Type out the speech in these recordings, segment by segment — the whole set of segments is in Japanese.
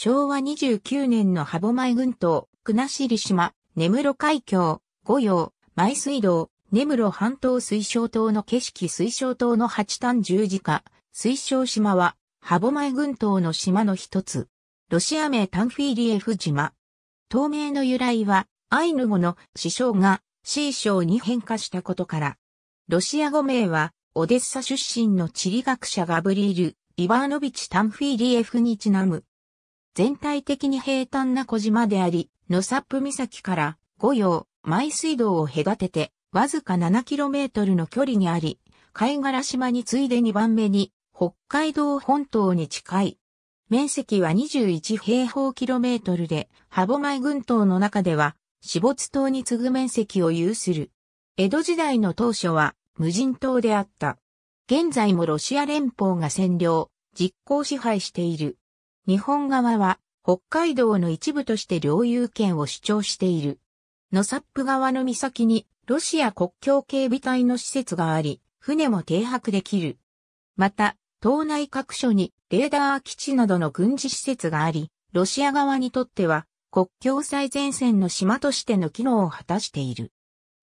昭和29年の歯舞群島、国後島、根室海峡、五葉、舞水道、根室半島水晶島の景色水晶島の八端十字架、水晶島は、歯舞群島の島の一つ。ロシア名タンフィーリエフ島。島名の由来は、アイヌ語の師匠が師匠に変化したことから、ロシア語名は、オデッサ出身の地理学者ガブリール・イバーノビチ・タンフィーリエフにちなむ。全体的に平坦な小島であり、野サップ岬から五葉、舞水道を隔てて、わずか 7km の距離にあり、貝殻島に次いで2番目に、北海道本島に近い。面積は21平方キロメートルで、歯舞群島の中では、死没島に次ぐ面積を有する。江戸時代の当初は、無人島であった。現在もロシア連邦が占領、実効支配している。日本側は北海道の一部として領有権を主張している。ノサップ側の岬にロシア国境警備隊の施設があり、船も停泊できる。また、島内各所にレーダー基地などの軍事施設があり、ロシア側にとっては国境最前線の島としての機能を果たしている。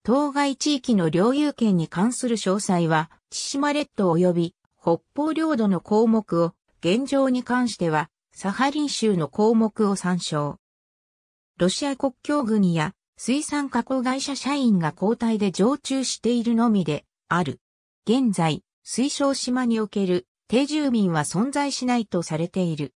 当該地域の領有権に関する詳細は、千島列島及び北方領土の項目を現状に関してはサハリン州の項目を参照。ロシア国境軍や水産加工会社社員が交代で常駐しているのみである。現在、水晶島における定住民は存在しないとされている。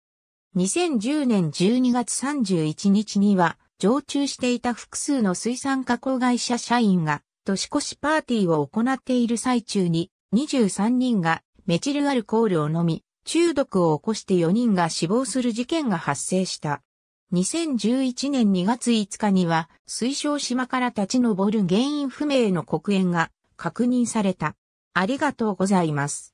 2010年12月31日には、常駐していた複数の水産加工会社社員が、年越しパーティーを行っている最中に、23人がメチルアルコールを飲み、中毒を起こして4人が死亡する事件が発生した。2011年2月5日には、水晶島から立ち上る原因不明の黒煙が確認された。ありがとうございます。